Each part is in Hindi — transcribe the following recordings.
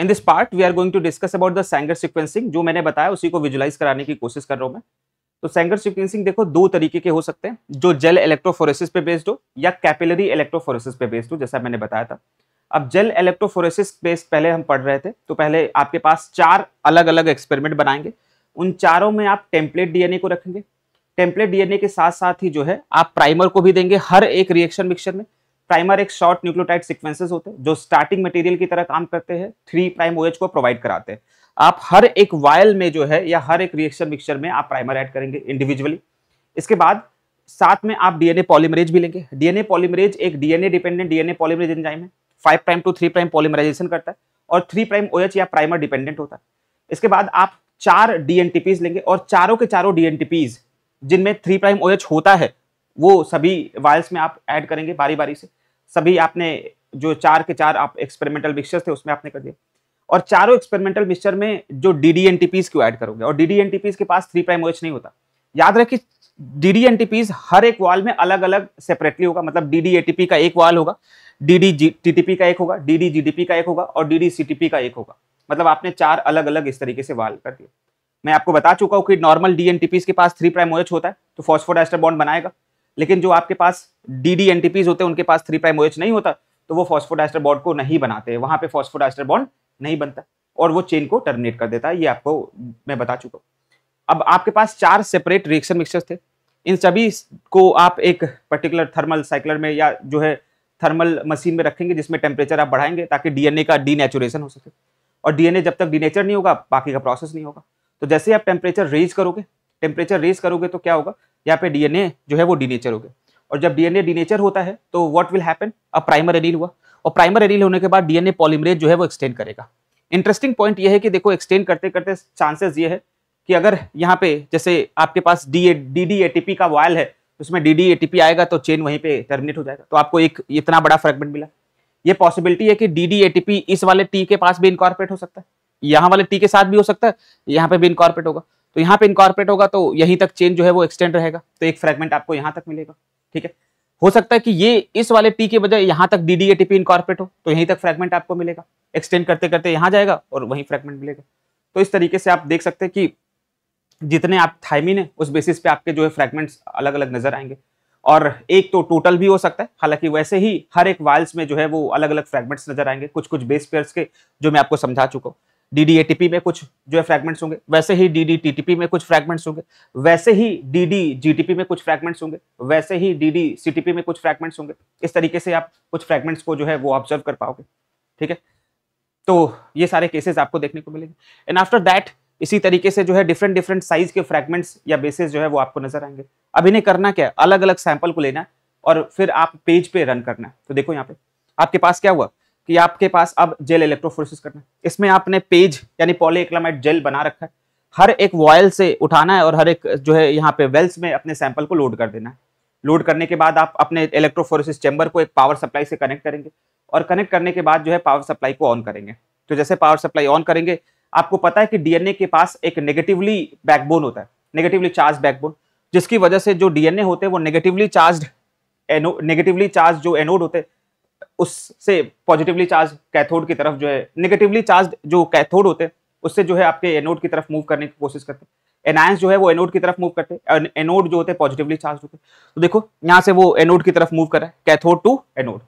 in this part we are going to discuss about the Sanger sequencing जो मैंने बताया उसी को विजुलाइज कराने की कोशिश कर रहा हूं मैं तो सेंगर सिक्वेंसिंग देखो दो तरीके के हो सकते हैं जो जेल इलेक्ट्रोफोरेसिस पे बेस्ड हो या कैपिलरी इलेक्ट्रोफोरेसिस पे बेस्ड हो जैसा मैंने बताया था अब जेल इलेक्ट्रोफोरेसिस बेस्ड पहले हम पढ़ रहे थे तो पहले आपके पास चार अलग अलग एक्सपेरिमेंट बनाएंगे उन चारों में आप टेम्पलेट डीएनए को रखेंगे टेम्पलेट डीएनए के साथ साथ ही जो है आप प्राइमर को भी देंगे हर एक रिएक्शन मिक्सर में प्राइमर एक शॉर्ट न्यूक्लियोटाइड सीक्वेंसेस होते हैं जो स्टार्टिंग मटेरियल की तरह काम करते हैं थ्री प्राइम ओएच को प्रोवाइड कराते हैं आप हर एक वायल में जो है या हर एक रिएक्शन मिक्सचर में आप प्राइमर ऐड करेंगे इंडिविजुअली इसके बाद साथ में आप डीएनए पॉलीमरेज भी लेंगे डीएनए पॉलीमरेज एक DNA dependent DNA polymerase enzyme है five prime to three prime polymerisation करता है और थ्री प्राइम ओएच या प्राइमर डिपेंडेंट होता है इसके बाद आप चार डीएनटीपीज लेंगे और चारों के चारों डीएनटीपीज जिनमें थ्री प्राइम ओएच होता है वो सभी वायल्स में आप ऐड करेंगे बारी बारी से सभी आपने जो चार के चार आप एक्सपेरिमेंटल मिक्सचर थे उसमें आपने कर दिया और चारों एक्सपेरिमेंटल मिक्सचर में जो डी डी एन पीज को ऐड करोगे और D D N T Ps के पास थ्री प्राइम ओएच नहीं होता याद रखिए D D N T Ps हर एक वाल में अलग अलग सेपरेटली होगा मतलब डी डी ए टीपी का एक वाल होगा D D G T TP का एक होगा D D G D P का एक होगा और D D C T P का एक होगा मतलब आपने चार अलग अलग इस तरीके से वाल कर दिए मैं आपको बता चुका हूँ कि normal D N T Ps के पास थ्री प्राइम ओएच होता है तो फॉस्फोडास्टर बॉन्ड बनाएगा लेकिन जो आपके पास डी डी एनटीपीज होते हैं उनके पास थ्री प्राइम ओएच नहीं होता तो वो फॉस्फोडास्टर बॉन्ड को नहीं बनाते वहां पे फॉस्फोडास्टर बॉन्ड नहीं बनता और वो चेन को टर्मिनेट कर देता है ये आपको मैं बता चुका हूँ अब आपके पास चार सेपरेट रिएक्शन मिक्सचर्स थे इन सभी को आप एक पर्टिकुलर थर्मल साइकिलर में या जो है थर्मल मशीन में रखेंगे जिसमें टेम्परेचर आप बढ़ाएंगे ताकि डीएनए का डीनेचुरेशन हो सके और डीएनए जब तक डीनेचर नहीं होगा बाकी का प्रोसेस नहीं होगा तो जैसे आप टेम्परेचर रेज करोगे टेम्परेचर रेज करोगे तो क्या होगा यहाँ पे डीएनए जो है वो डीनेचर हो गया और जब डीएनए डीनेचर होता है तो what will happen a primer एडील हुआ और प्राइमर एडील होने के बाद डीएनए पॉलीमरेज जो है वो एक्सटेंड करेगा इंटरेस्टिंग पॉइंट ये है कि देखो एक्सटेंड करते करते चांसेस ये है कि अगर यहाँ पे जैसे आपके पास डी डी डी का वायल है तो उसमें डी डी ए आएगा तो चेन वहीं पे टर्मिनेट हो जाएगा तो आपको एक इतना बड़ा फ्रेगमेंट मिला ये पॉसिबिलिटी है कि डी डी ए इस वाले टी के पास भी इनकॉर्पोरेट हो सकता है यहाँ वाले टी के साथ भी हो सकता है यहाँ पे भी इनकॉर्पोरेट होगा तो यहाँ पे इनकॉर्पोरेट होगा तो यहीं तक चेन जो है वो एक्सटेंड रहेगा तो एक फ्रेगमेंट आपको यहाँ तक मिलेगा ठीक है हो सकता है कि ये इस वाले पी के बजाय यहाँ तक D D A T P हो तो यहीं तक फ्रेगमेंट आपको मिलेगा एक्सटेंड करते करते यहाँ जाएगा और वहीं फ्रेगमेंट मिलेगा तो इस तरीके से आप देख सकते हैं कि जितने आप थाइमिन है उस बेसिस पे आपके जो है फ्रेगमेंट्स अलग अलग नजर आएंगे और एक तो टोटल भी हो सकता है हालांकि वैसे ही हर एक वाइल्स में जो है वो अलग अलग फ्रेगमेंट्स नजर आएंगे कुछ कुछ बेस पेयर्स के जो मैं आपको समझा चुका हूँ डी में कुछ जो है फ्रेगमेंट्स होंगे वैसे ही डी में कुछ फ्रेगमेंट्स होंगे वैसे ही डी में कुछ फ्रेगमेंट्स होंगे वैसे ही डी में कुछ फ्रेगमेंट्स होंगे इस तरीके से आप कुछ फ्रेगमेंट्स को जो है वो ऑब्जर्व कर पाओगे ठीक है तो ये सारे केसेस आपको देखने को मिलेंगे एंड आफ्टर दैट इसी तरीके से जो है डिफरेंट डिफरेंट साइज के फ्रेगमेंट्स या बेसिस जो है वो आपको नजर आएंगे अब इन्हें करना क्या है अलग अलग सैंपल को लेना है और फिर आप पेज पे रन करना है तो देखो यहाँ पे आपके पास क्या हुआ कि आपके पास अब जेल इलेक्ट्रोफोरिस करना है इसमें आपने पेज यानी पॉलीक्लामाइड जेल बना रखा है हर एक वॉयल से उठाना है और हर एक जो है यहाँ पे वेल्स में अपने सैंपल को लोड कर देना है लोड करने के बाद आप अपने इलेक्ट्रोफोरिस चैम्बर को एक पावर सप्लाई से कनेक्ट करेंगे और कनेक्ट करने के बाद जो है पावर सप्लाई को ऑन करेंगे तो जैसे पावर सप्लाई ऑन करेंगे आपको पता है कि डीएनए के पास एक नेगेटिवली बैकबोन होता है नेगेटिवली चार्ज बैकबोन जिसकी वजह से जो डीएनए होते हैं वो नेगेटिवली चार्ज नेगेटिवली चार्ज जो एनोड होते हैं उससे पॉजिटिवली चार्ज कैथोड की तरफ जो है निगेटिवली चार्ज जो कैथोड होते हैं उससे जो है आपके एनोड की तरफ मूव करने की कोशिश करते हैं एनायंस जो है वो एनोड की तरफ मूव करते हैं एनोड जो होते हैं पॉजिटिवली चार्ज होते तो देखो यहाँ से वो एनोड की तरफ मूव कर रहा है कैथोड टू एनोड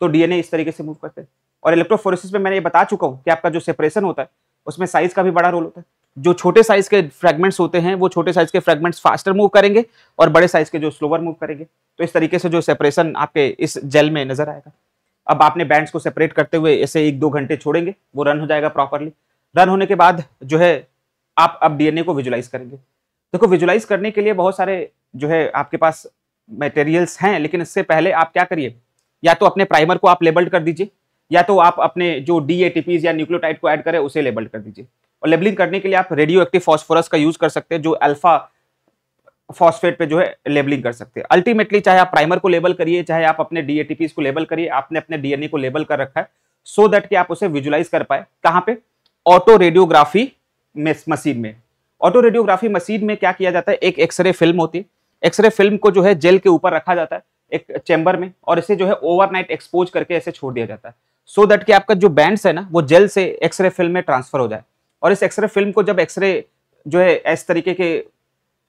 तो डीएनए इस तरीके से मूव करते हैं और इलेक्ट्रोफोरिस में मैंने ये बता चुका हूँ कि आपका जो सेपरेशन होता है उसमें साइज का भी बड़ा रोल होता है जो छोटे साइज के फ्रेगमेंट्स होते हैं वो छोटे साइज के फ्रेगमेंट्स फास्टर मूव करेंगे और बड़े साइज के जो स्लोवर मूव करेंगे तो इस तरीके से जो सेपरेशन आपके इस जेल में नजर आएगा अब आपने बैंड्स को सेपरेट करते हुए ऐसे एक दो घंटे छोड़ेंगे वो रन हो जाएगा प्रॉपरली रन होने के बाद जो है आप अब डीएनए को विजुलाइज करेंगे देखो तो विजुलाइज करने के लिए बहुत सारे जो है आपके पास मटेरियल्स हैं लेकिन इससे पहले आप क्या करिए या तो अपने प्राइमर को आप लेबल्ड कर दीजिए या तो आप अपने जो डी या न्यूक्लियोटाइड को ऐड करें उसे लेबल्ड कर दीजिए और लेबलिंग करने के लिए आप रेडियो एक्टिव फॉस्फोरस का यूज कर सकते हैं जो अल्फा फॉस्फेट पे जो है लेबलिंग कर सकते हैं अल्टीमेटली चाहे आप प्राइमर को लेबल करिए चाहे आप अपने डीएटीपीस को लेबल करिए आपने अपने डीएनए को लेबल कर रखा है सो so दैट कि आप उसे विजुलाइज कर पाए कहाँ पे ऑटो रेडियोग्राफी मशीन में ऑटो रेडियोग्राफी मशीन में क्या किया जाता है एक एक्सरे फिल्म होती है एक्सरे फिल्म को जो है जेल के ऊपर रखा जाता है एक चैम्बर में और इसे जो है ओवरनाइट एक्सपोज करके ऐसे छोड़ दिया जाता है सो so दैट कि आपका जो बैंड्स है ना वो जेल से एक्सरे फिल्म में ट्रांसफर हो जाए और इस एक्सरे फिल्म को जब एक्सरे जो है इस तरीके के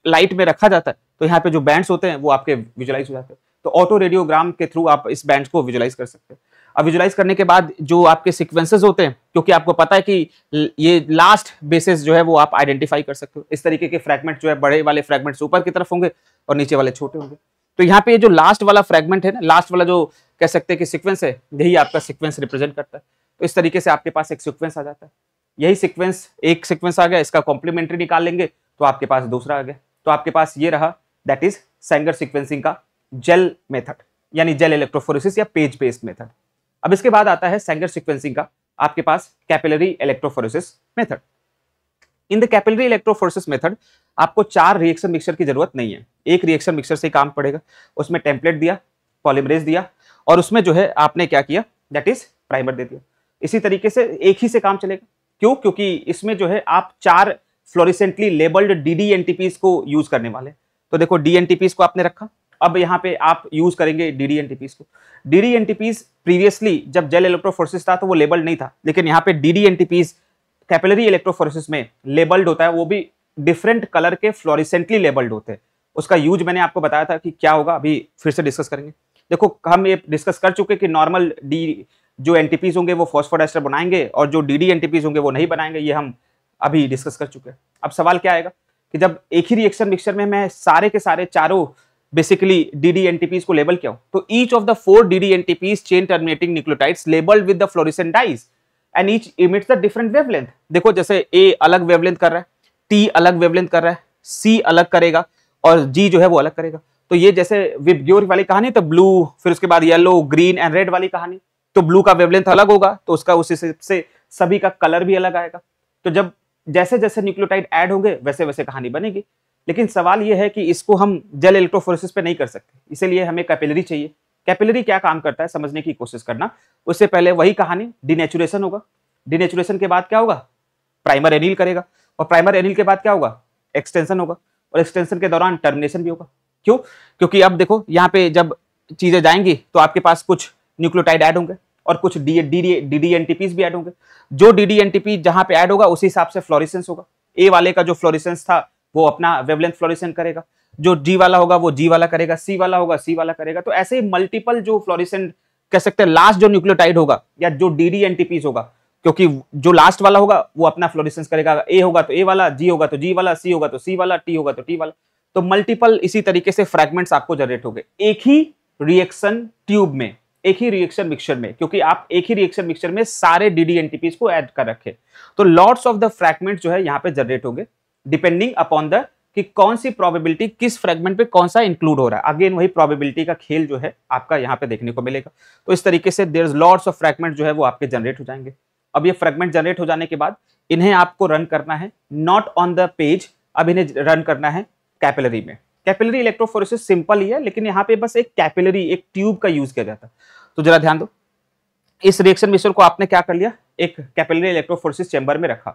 लाइट में रखा जाता है तो यहाँ पे जो बैंड्स होते हैं वो आपके विजुलाइज हो जाते हैं तो ऑटो रेडियोग्राम के थ्रू आप इस बैंड को विजुलाइज कर सकते हैं अब विजुलाइज करने के बाद जो आपके सिक्वेंसेज होते हैं क्योंकि आपको पता है कि ये लास्ट बेसिस जो है वो आप आइडेंटिफाई कर सकते हो इस तरीके के फ्रेगमेंट जो है बड़े वाले फ्रेगमेंट ऊपर की तरफ होंगे और नीचे वाले छोटे होंगे तो यहाँ पे ये जो लास्ट वाला फ्रेगमेंट है ना लास्ट वाला जो कह सकते हैं कि सिक्वेंस है यही आपका सिक्वेंस रिप्रेजेंट करता है तो इस तरीके से आपके पास एक सिक्वेंस आ जाता है यही सिक्वेंस एक सिक्वेंस आ गया इसका कॉम्प्लीमेंट्री निकाल लेंगे तो आपके पास दूसरा आ गया तो आपके पास ये रहा दैट इज सेंगर सिक्वेंसिंग का जेल मेथड यानी जेल इलेक्ट्रोफोरेसिस या पेज बेस्ड मेथड अब इसके बाद आता है सेंगर सिक्वेंसिंग का आपके पास capillary electrophoresis method in the capillary electrophoresis method आपको चार रिएक्शन मिक्सर की जरूरत नहीं है एक रिएक्शन मिक्सर से काम पड़ेगा उसमें टेम्पलेट दिया पॉलीमरेज दिया और उसमें जो है आपने क्या किया दैट इज प्राइमर दे दिया इसी तरीके से एक ही से काम चलेगा क्यों क्योंकि इसमें जो है आप चार fluorescently labelled D D N को यूज करने वाले तो देखो डी एन को आपने रखा अब यहाँ पे आप यूज करेंगे डी डी एन को डी डी एन प्रीवियसली जब जेल इलेक्ट्रोफोरसिस था तो वो लेबल्ड नहीं था लेकिन यहाँ पे D D N capillary electrophoresis में लेबल्ड होता है वो भी डिफरेंट कलर के फ्लोरिसेंटली लेबल्ड होते हैं उसका यूज मैंने आपको बताया था कि क्या होगा अभी फिर से डिस्कस करेंगे देखो हम ये डिस्कस कर चुके कि नॉर्मल डी जो एन होंगे वो फॉस्फोडास्टर बनाएंगे और जो डी डी होंगे वो नहीं बनाएंगे ये हम अभी डिस्कस कर चुके हैं अब सवाल क्या आएगा कि जब एक ही रिएक्शन मिक्सचर में मैं सारे के सारे चारों basically D D N T Ps को लेबल किया हूं तो each of the four D D N T Ps chain terminating nucleotides labelled with the fluorescent dyes and each emits the different wavelength देखो जैसे ए अलग वेवलेंथ कर रहा है टी अलग वेवलेंथ कर रहा है सी अलग करेगा और जी जो है वो अलग करेगा तो ये जैसे विबग्योर वाली कहानी तो ब्लू फिर उसके बाद येलो ग्रीन एंड रेड वाली कहानी तो ब्लू का वेवलेंथ अलग होगा तो उसका उस हिसाब से सभी का कलर भी अलग आएगा तो जब जैसे जैसे न्यूक्लियोटाइड ऐड होंगे वैसे वैसे कहानी बनेगी लेकिन सवाल यह है कि इसको हम जेल इलेक्ट्रोफोरेसिस पे नहीं कर सकते इसीलिए हमें कैपिलरी चाहिए कैपिलरी क्या काम करता है समझने की कोशिश करना उससे पहले वही कहानी डिनेचुरेशन होगा डिनेचुरेशन के बाद क्या होगा प्राइमर एनिल करेगा और प्राइमर एनिल के बाद क्या होगा एक्सटेंशन होगा और एक्सटेंशन के दौरान टर्मिनेशन भी होगा क्यों क्योंकि अब देखो यहाँ पे जब चीज़ें जाएंगी तो आपके पास कुछ न्यूक्लियोटाइड ऐड होंगे और कुछ डी डी डी भी ऐड होंगे जो डी डी एन टीपी जहां पे ऐड होगा उसी हिसाब से फ्लोरिसेंस होगा ए वाले का जो फ्लोरिसेंस था वो अपना वेवलेंथ फ्लोरिसेंट करेगा जो जी वाला होगा वो जी वाला करेगा सी वाला होगा सी वाला करेगा तो ऐसे ही मल्टीपल जो फ्लोरिसेंट कह सकते हैं लास्ट जो न्यूक्लियोटाइड होगा या जो डी डी एन टीपीज होगा क्योंकि जो लास्ट वाला होगा वो अपना फ्लोरिसेंस करेगा ए होगा तो ए वाला जी होगा तो जी वाला सी होगा तो सी वाला टी होगा तो टी वाला तो मल्टीपल इसी तरीके से फ्रेगमेंट्स आपको जनरेट हो गए एक ही रिएक्शन ट्यूब में एक ही रिएक्शन मिक्सचर में क्योंकि आप एक ही रिएक्शन मिक्सचर में सारे डी को ऐड कर रखे तो लॉर्ड्स ऑफ द फ्रैगमेंट जो है यहाँ पे जनरेट होंगे डिपेंडिंग अपॉन द कि कौन सी प्रोबेबिलिटी किस फ्रेगमेंट पे कौन सा इंक्लूड हो रहा है अगेन वही प्रोबेबिलिटी का खेल जो है आपका यहाँ पे देखने को मिलेगा तो इस तरीके से there is lots of fragment जो है वो आपके जनरेट हो जाएंगे अब ये फ्रेगमेंट जनरेट हो जाने के बाद इन्हें आपको रन करना है नॉट ऑन द पेज अब इन्हें रन करना है कैपिलरी में कैपिलरी इलेक्ट्रोफोरेसिस सिंपल ही है लेकिन यहाँ पे बस एक कैपिलरी एक ट्यूब का यूज किया जाता है तो जरा ध्यान दो इस रिएक्शन मिश्र को आपने क्या कर लिया एक कैपिलरी इलेक्ट्रोफोरेसिस चैम्बर में रखा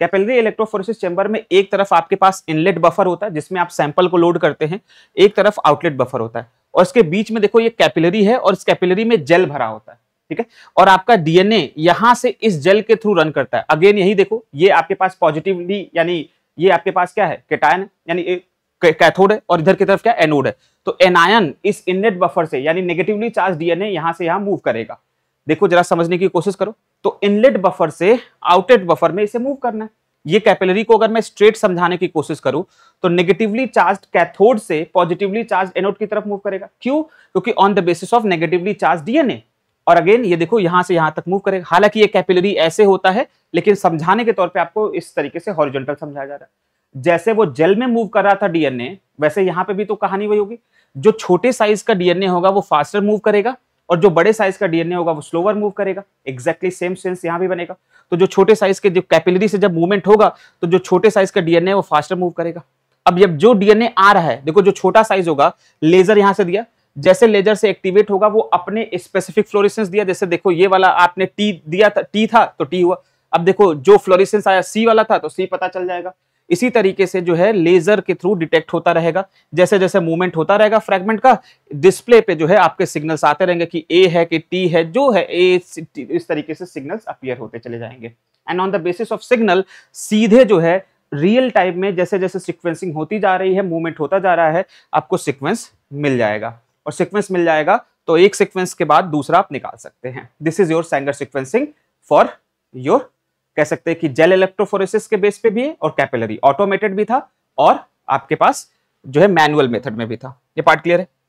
कैपिलरी इलेक्ट्रोफोरेसिस चैम्बर में एक तरफ आपके पास इनलेट बफर होता है जिसमें आप सैंपल को लोड करते हैं एक तरफ आउटलेट बफर होता है और इसके बीच में देखो ये कैपिलरी है और इस कैपिलरी में जेल भरा होता है ठीक है और आपका डीएनए यहां से इस जेल के थ्रू रन करता है अगेन यही देखो ये आपके पास पॉजिटिवली यानी ये आपके पास क्या है केटायन यानी कैथोड है और इधर की तरफ क्या एनोड है तो एनायन इस इननेट बफर से यानी नेगेटिवली चार्ज डीएनए यहां से यहां मूव करेगा देखो जरा समझने की कोशिश करो तो इनलेट बफर से आउटलेट बफर में इसे मूव करना है ये कैपिलरी को अगर मैं स्ट्रेट समझाने की कोशिश करूं तो नेगेटिवली चार्ज कैथोड से पॉजिटिवली चार्ज एनोड की तरफ मूव करेगा क्यों क्योंकि on the basis of negatively charge DNA और अगेन ये देखो यहां से यहां तक मूव करेगा हालांकि ये कैपिलरी ऐसे होता है लेकिन समझाने के तौर पे आपको इस तरीके से हॉरिजॉन्टल समझाया जा रहा है जैसे वो जेल में मूव कर रहा था डीएनए वैसे यहाँ पे भी तो कहानी वही होगी जो छोटे साइज का डीएनए होगा वो फास्टर मूव करेगा और जो बड़े साइज का डीएनए होगा वो स्लोवर मूव करेगा एग्जैक्टली सेम सेंस यहाँ भी बनेगा तो जो छोटे साइज के जो कैपिलरी से जब मूवमेंट होगा तो जो छोटे साइज का डीएनए वो फास्टर मूव करेगा अब जब जो डीएनए आ रहा है देखो जो छोटा साइज होगा लेजर यहां से दिया जैसे लेजर से एक्टिवेट होगा वो अपने स्पेसिफिक फ्लोरिसेंस दिया जैसे देखो ये वाला आपने टी दिया था टी था तो टी हुआ अब देखो जो फ्लोरिसेंस आया सी वाला था तो सी पता चल जाएगा इसी तरीके से जो है लेजर के थ्रू डिटेक्ट होता रहेगा जैसे जैसे मूवमेंट होता रहेगा फ्रेगमेंट का डिस्प्ले पे जो है आपके सिग्नल्स आते रहेंगे कि ए है कि टी है जो है ए इस तरीके से सिग्नल्स अपियर होते चले जाएंगे and on the basis of signal सीधे जो है रियल टाइम में जैसे जैसे सिक्वेंसिंग होती जा रही है मूवमेंट होता जा रहा है आपको सिक्वेंस मिल जाएगा और सिक्वेंस मिल जाएगा तो एक सिक्वेंस के बाद दूसरा आप निकाल सकते हैं this is your Sanger sequencing for your कह सकते हैं कि जेल इलेक्ट्रोफोरेसिस के बेस पे भी है और कैपिलरी ऑटोमेटेड भी था और आपके पास जो है मैनुअल मेथड में भी था ये पार्ट क्लियर है